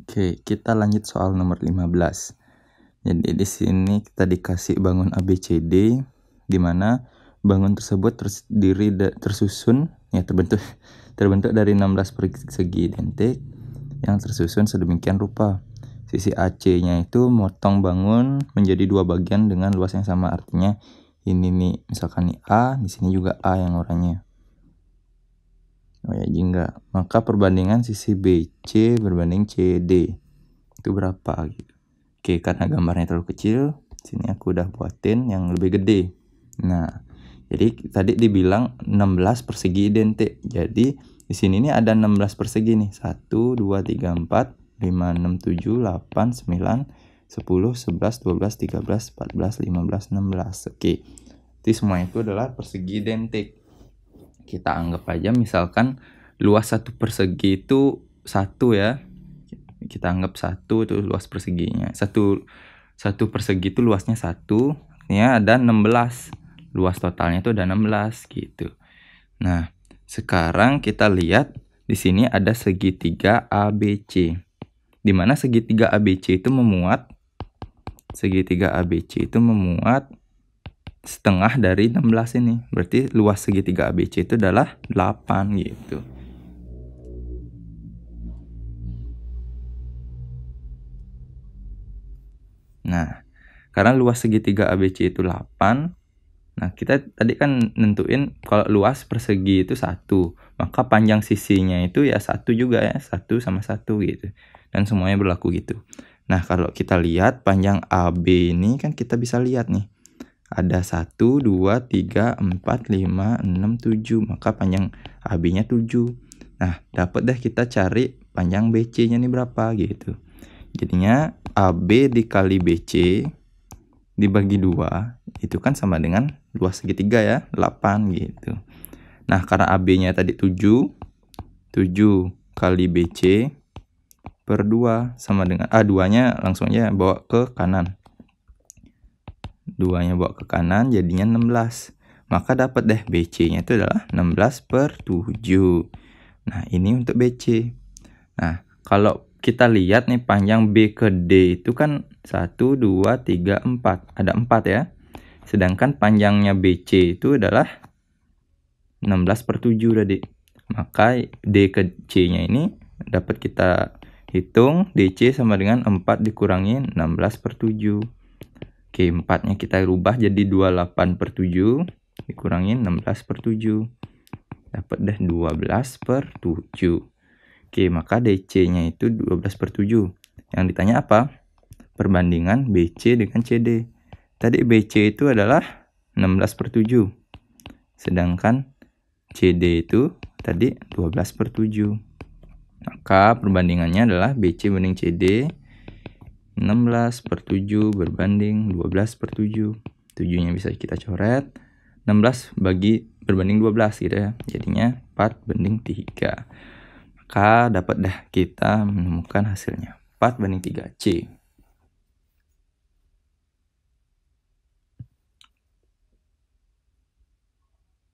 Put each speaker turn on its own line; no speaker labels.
Oke, kita lanjut soal nomor 15. Jadi di sini kita dikasih bangun ABCD di mana bangun tersebut terdiri tersusun ya terbentuk terbentuk dari 16 persegi identik yang tersusun sedemikian rupa. Sisi AC-nya itu motong bangun menjadi dua bagian dengan luas yang sama. Artinya ini nih misalkan nih A, di sini juga A yang orangnya. Oh ya jingga. Maka perbandingan sisi BC berbanding CD itu berapa gitu. Oke, karena gambarnya terlalu kecil, sini aku udah buatin yang lebih gede. Nah, jadi tadi dibilang 16 persegi identik. Jadi di sini ini ada 16 persegi nih. 1 2 3 4 5 6 7 8 9 10, 11, 12, 13, 14, 15, 16. Oke. Jadi semua itu adalah persegi identik kita anggap aja misalkan luas satu persegi itu satu ya kita anggap satu itu luas perseginya satu satu persegi itu luasnya satu ya ada 16 luas totalnya itu ada 16 gitu nah sekarang kita lihat di sini ada segitiga ABC dimana segitiga ABC itu memuat segitiga ABC itu memuat setengah dari 16 ini. Berarti luas segitiga ABC itu adalah 8 gitu. Nah, karena luas segitiga ABC itu 8, nah kita tadi kan nentuin kalau luas persegi itu satu, maka panjang sisinya itu ya satu juga ya, satu sama satu gitu. Dan semuanya berlaku gitu. Nah, kalau kita lihat panjang AB ini kan kita bisa lihat nih ada 1, 2, 3, 4, 5, 6, 7. Maka panjang AB-nya 7. Nah, dapat deh kita cari panjang BC-nya ini berapa gitu. Jadinya AB dikali BC dibagi 2 itu kan sama dengan luas segitiga ya, 8 gitu. Nah, karena AB-nya tadi 7, 7 kali BC per 2 sama dengan A2-nya ah, langsung aja bawa ke kanan. 2-nya bawa ke kanan jadinya 16. Maka dapat deh BC-nya itu adalah 16 per 7. Nah, ini untuk BC. Nah, kalau kita lihat nih panjang B ke D itu kan 1, 2, 3, 4. Ada 4 ya. Sedangkan panjangnya BC itu adalah 16 per 7 tadi. Maka D ke C-nya ini dapat kita hitung DC sama dengan 4 dikurangi 16 per 7. G4-nya kita rubah jadi 28 per 7. Dikurangin 16 per 7. Dapat deh 12 per 7. Oke, maka DC-nya itu 12 per 7. Yang ditanya apa? Perbandingan BC dengan CD. Tadi BC itu adalah 16 per 7. Sedangkan CD itu tadi 12 per 7. Maka perbandingannya adalah BC banding CD 16 per 7 berbanding 12 per 7. 7-nya bisa kita coret. 16 bagi berbanding 12 gitu ya. Jadinya 4 banding 3. Maka dapat dah kita menemukan hasilnya. 4 banding 3 C.